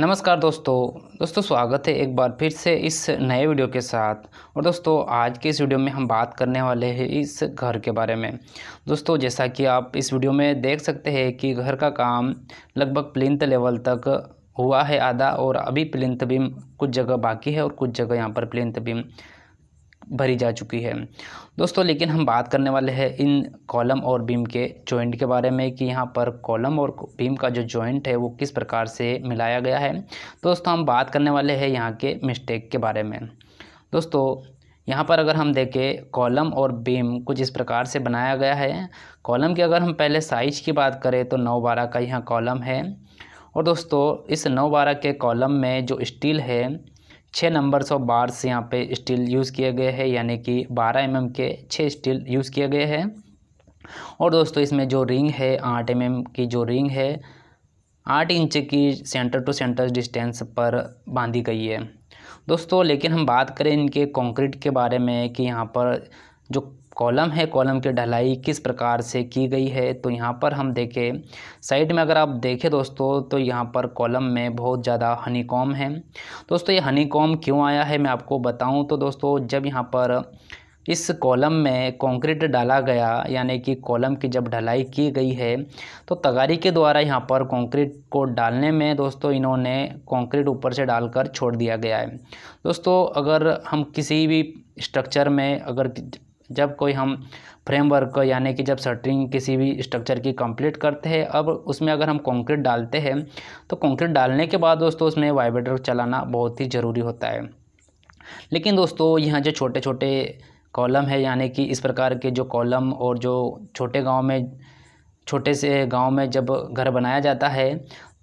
नमस्कार दोस्तों दोस्तों स्वागत है एक बार फिर से इस नए वीडियो के साथ और दोस्तों आज के इस वीडियो में हम बात करने वाले हैं इस घर के बारे में दोस्तों जैसा कि आप इस वीडियो में देख सकते हैं कि घर का काम लगभग प्लिंथ लेवल तक हुआ है आधा और अभी प्लिंथ भी कुछ जगह बाकी है और कुछ जगह यहाँ पर प्लिंथ भी भरी जा चुकी है दोस्तों लेकिन हम बात करने वाले हैं इन कॉलम और बीम के जॉइंट के बारे में कि यहाँ पर कॉलम और बीम का जो जॉइंट है वो किस प्रकार से मिलाया गया है दोस्तों हम बात करने वाले हैं यहाँ के मिस्टेक के बारे में दोस्तों यहाँ पर अगर हम देखें कॉलम और बीम कुछ इस प्रकार से बनाया गया है कॉलम की अगर हम पहले साइज की बात करें तो नौ बारह का यहाँ कॉलम है और दोस्तों इस नौ बारह के कॉलम में जो स्टील है छः नंबर्स ऑफ बार्स यहाँ पे स्टील यूज़ किए गए हैं यानी कि 12 एम mm के छः स्टील यूज़ किए गए हैं और दोस्तों इसमें जो रिंग है आठ एम mm की जो रिंग है आठ इंच की सेंटर टू सेंटर डिस्टेंस पर बांधी गई है दोस्तों लेकिन हम बात करें इनके कंक्रीट के बारे में कि यहाँ पर जो कॉलम है कॉलम की ढलाई किस प्रकार से की गई है तो यहाँ पर हम देखें साइड में अगर आप देखें दोस्तों तो यहाँ पर कॉलम में बहुत ज़्यादा हनीकॉम है दोस्तों ये हनीकॉम क्यों आया है मैं आपको बताऊँ तो दोस्तों जब यहाँ पर इस कॉलम में कंक्रीट डाला गया यानी कि कॉलम की जब ढलाई की गई है तो तगारी के द्वारा यहाँ पर कंक्रीट को डालने में दोस्तों इन्होंने कंक्रीट ऊपर से डालकर छोड़ दिया गया है दोस्तों अगर हम किसी भी स्ट्रक्चर में अगर जब कोई हम फ्रेमवर्क यानी कि जब शटरिंग किसी भी स्ट्रक्चर की कंप्लीट करते हैं अब उसमें अगर हम कंक्रीट डालते हैं तो कंक्रीट डालने के बाद दोस्तों उसमें वाइब्रेटर चलाना बहुत ही ज़रूरी होता है लेकिन दोस्तों यहाँ जो छोटे छोटे कॉलम है यानी कि इस प्रकार के जो कॉलम और जो छोटे गाँव में छोटे से गांव में जब घर बनाया जाता है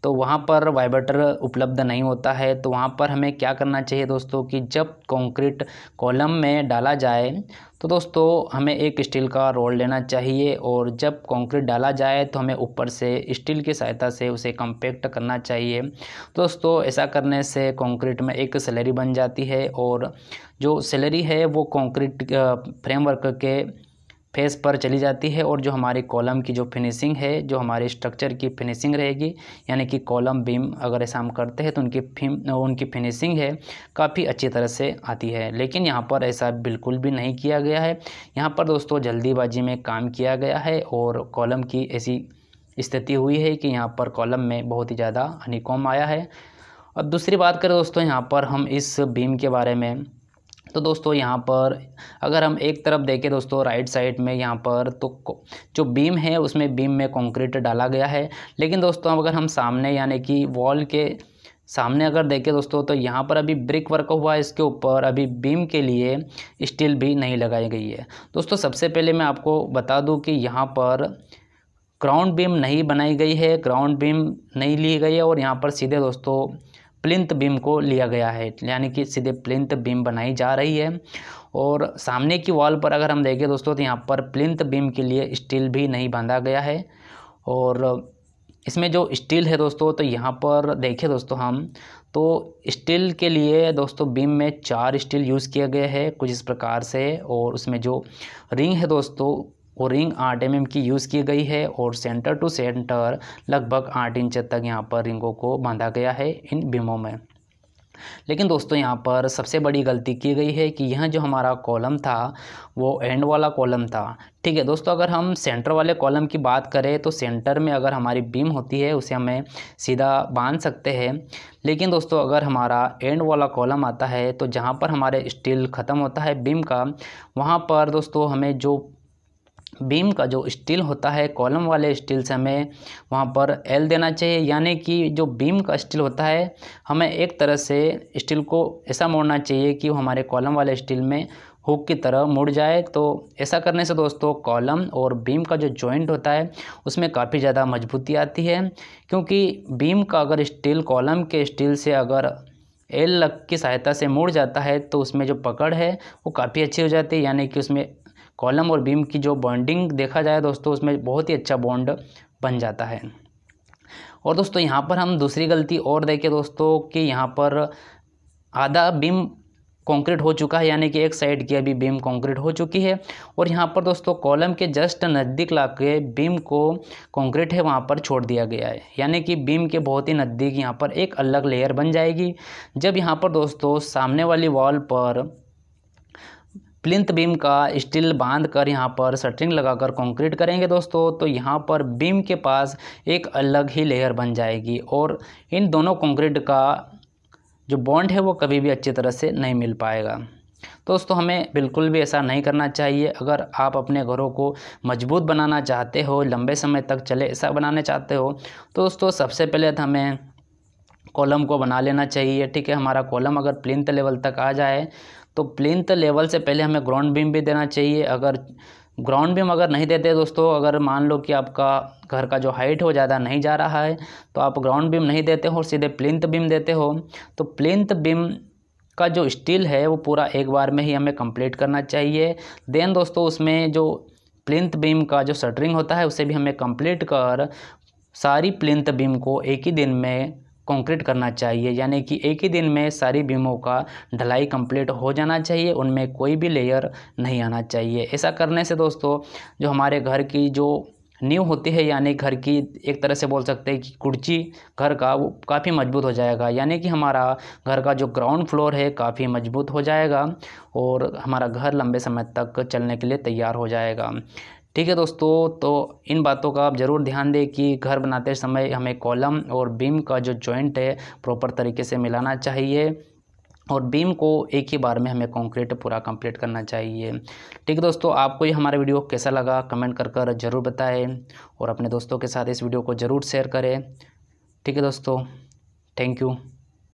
तो वहाँ पर वाइब्रेटर उपलब्ध नहीं होता है तो वहाँ पर हमें क्या करना चाहिए दोस्तों कि जब कंक्रीट कॉलम में डाला जाए तो दोस्तों हमें एक स्टील का रोल लेना चाहिए और जब कंक्रीट डाला जाए तो हमें ऊपर से स्टील की सहायता से उसे कंपैक्ट करना चाहिए दोस्तों ऐसा करने से कंक्रीट में एक सैलरी बन जाती है और जो सैलरी है वो कंक्रीट फ्रेमवर्क के फेस पर चली जाती है और जो हमारी कॉलम की जो फिनिशिंग है जो हमारे स्ट्रक्चर की फिनिशिंग रहेगी यानी कि कॉलम बीम अगर ऐसा हम करते हैं तो उनकी फिम उनकी फिनिशिंग है काफ़ी अच्छी तरह से आती है लेकिन यहाँ पर ऐसा बिल्कुल भी नहीं किया गया है यहाँ पर दोस्तों जल्दीबाजी में काम किया गया है और कॉलम की ऐसी स्थिति हुई है कि यहाँ पर कॉलम में बहुत ही ज़्यादा हनीकॉम आया है अब दूसरी बात करें दोस्तों यहाँ पर हम इस बीम के बारे में तो दोस्तों यहाँ पर अगर हम एक तरफ देखें दोस्तों राइट साइड में यहाँ पर तो जो बीम है उसमें बीम में कंक्रीट डाला गया है लेकिन दोस्तों अगर हम सामने यानी कि वॉल के सामने अगर देखें दोस्तों तो यहाँ पर अभी ब्रिक वर्क हुआ है इसके ऊपर अभी बीम के लिए स्टील भी नहीं लगाई गई है दोस्तों सबसे पहले मैं आपको बता दूँ कि यहाँ पर ग्राउंड बीम नहीं बनाई गई है ग्राउंड बीम नहीं ली गई है और यहाँ पर सीधे दोस्तों प्लिंथ बीम को लिया गया है यानी कि सीधे प्लिंथ बीम बनाई जा रही है और सामने की वॉल पर अगर हम देखें दोस्तों तो यहाँ पर प्लिंथ बीम के लिए स्टील भी नहीं बांधा गया है और इसमें जो स्टील है दोस्तों तो यहाँ पर देखें दोस्तों हम तो स्टील के लिए दोस्तों बीम में चार स्टील यूज़ किया गया है कुछ इस प्रकार से और उसमें जो रिंग है दोस्तों और रिंग आठ एम की यूज़ की गई है और सेंटर टू सेंटर लगभग आठ इंच तक यहाँ पर रिंगों को बांधा गया है इन बीमों में लेकिन दोस्तों यहाँ पर सबसे बड़ी गलती की गई है कि यह जो हमारा कॉलम था वो एंड वाला कॉलम था ठीक है दोस्तों अगर हम सेंटर वाले कॉलम की बात करें तो सेंटर में अगर हमारी बीम होती है उसे हमें सीधा बांध सकते हैं लेकिन दोस्तों अगर हमारा एंड वाला कॉलम आता है तो जहाँ पर हमारे स्टील ख़त्म होता है बीम का वहाँ पर दोस्तों हमें जो बीम का जो स्टील होता है कॉलम वाले स्टील से हमें वहाँ पर एल देना चाहिए यानी कि जो बीम का स्टील होता है हमें एक तरह से स्टील को ऐसा मोड़ना चाहिए कि वो हमारे कॉलम वाले स्टील में हुक की तरह मुड़ जाए तो ऐसा करने से दोस्तों कॉलम और बीम का जो जॉइंट होता है उसमें काफ़ी ज़्यादा मजबूती आती है क्योंकि बीम का अगर स्टील कॉलम के स्टील से अगर एल लग की सहायता से मुड़ जाता है तो उसमें जो पकड़ है वो काफ़ी अच्छी हो जाती है यानी कि उसमें कॉलम और बीम की जो बॉन्डिंग देखा जाए दोस्तों उसमें बहुत ही अच्छा बॉन्ड बन जाता है और दोस्तों यहाँ पर हम दूसरी गलती और देखें दोस्तों कि यहाँ पर आधा बीम कंक्रीट हो चुका है यानी कि एक साइड की अभी बीम कंक्रीट हो चुकी है और यहाँ पर दोस्तों कॉलम के जस्ट नज़दीक ला के बीम को कंक्रीट है वहाँ पर छोड़ दिया गया है यानी कि बीम के बहुत ही नज़दीक यहाँ पर एक अलग लेयर बन जाएगी जब यहाँ पर दोस्तों सामने वाली वॉल पर प्लिंथ बीम का स्टील बांध कर यहाँ पर शटरिंग लगाकर कंक्रीट करेंगे दोस्तों तो यहाँ पर बीम के पास एक अलग ही लेयर बन जाएगी और इन दोनों कंक्रीट का जो बॉन्ड है वो कभी भी अच्छी तरह से नहीं मिल पाएगा दोस्तों हमें बिल्कुल भी ऐसा नहीं करना चाहिए अगर आप अपने घरों को मजबूत बनाना चाहते हो लंबे समय तक चले ऐसा बनाना चाहते हो तो दोस्तों सबसे पहले तो हमें कॉलम को बना लेना चाहिए ठीक है हमारा कॉलम अगर प्लिंथ लेवल तक आ जाए तो प्लिंथ लेवल से पहले हमें ग्राउंड बीम भी देना चाहिए अगर ग्राउंड बीम अगर नहीं देते दोस्तों अगर मान लो कि आपका घर का जो हाइट हो ज़्यादा नहीं जा रहा है तो आप ग्राउंड बीम नहीं देते हो और सीधे प्लिंथ बीम देते हो तो प्लिंथ बीम का जो स्टील है वो पूरा एक बार में ही हमें कंप्लीट करना चाहिए देन दोस्तों उसमें जो प्लिंथ बीम का जो शटरिंग होता है उसे भी हमें कंप्लीट कर सारी प्लिंथ बीम को एक ही दिन में कंक्रीट करना चाहिए यानी कि एक ही दिन में सारी बीमों का ढलाई कंप्लीट हो जाना चाहिए उनमें कोई भी लेयर नहीं आना चाहिए ऐसा करने से दोस्तों जो हमारे घर की जो न्यू होती है यानी घर की एक तरह से बोल सकते हैं कि कुर्ची घर का वो काफ़ी मजबूत हो जाएगा यानी कि हमारा घर का जो ग्राउंड फ्लोर है काफ़ी मजबूत हो जाएगा और हमारा घर लंबे समय तक चलने के लिए तैयार हो जाएगा ठीक है दोस्तों तो इन बातों का आप ज़रूर ध्यान दें कि घर बनाते समय हमें कॉलम और बीम का जो जॉइंट है प्रॉपर तरीके से मिलाना चाहिए और बीम को एक ही बार में हमें कंक्रीट पूरा कंप्लीट करना चाहिए ठीक है दोस्तों आपको ये हमारा वीडियो कैसा लगा कमेंट कर कर ज़रूर बताएं और अपने दोस्तों के साथ इस वीडियो को ज़रूर शेयर करें ठीक है दोस्तों थैंक यू